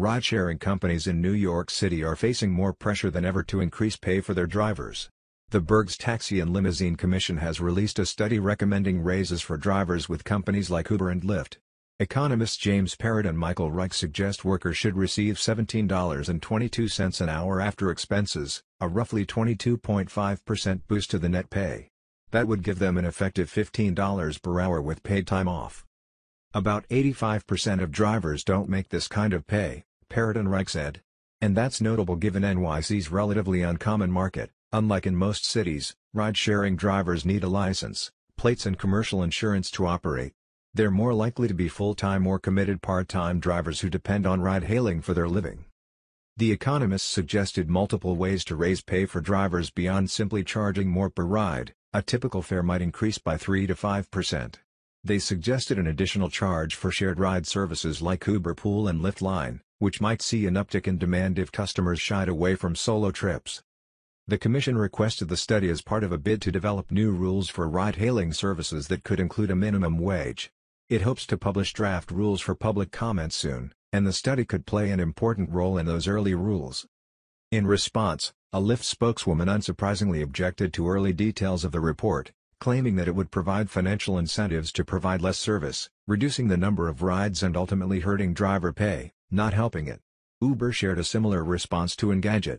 Ride-sharing companies in New York City are facing more pressure than ever to increase pay for their drivers. The Berg's Taxi and Limousine Commission has released a study recommending raises for drivers with companies like Uber and Lyft. Economists James Parrott and Michael Reich suggest workers should receive $17.22 an hour after expenses, a roughly 22.5% boost to the net pay. That would give them an effective $15 per hour with paid time off. About 85% of drivers don't make this kind of pay. Reich said. And that's notable given NYC's relatively uncommon market. Unlike in most cities, ride-sharing drivers need a license, plates and commercial insurance to operate. They're more likely to be full-time or committed part-time drivers who depend on ride-hailing for their living. The economists suggested multiple ways to raise pay for drivers beyond simply charging more per ride, a typical fare might increase by 3 to 5 percent. They suggested an additional charge for shared ride services like Uber Pool and Lyft Line, which might see an uptick in demand if customers shied away from solo trips. The Commission requested the study as part of a bid to develop new rules for ride-hailing services that could include a minimum wage. It hopes to publish draft rules for public comment soon, and the study could play an important role in those early rules. In response, a Lyft spokeswoman unsurprisingly objected to early details of the report, claiming that it would provide financial incentives to provide less service, reducing the number of rides and ultimately hurting driver pay. Not helping it. Uber shared a similar response to Engadget.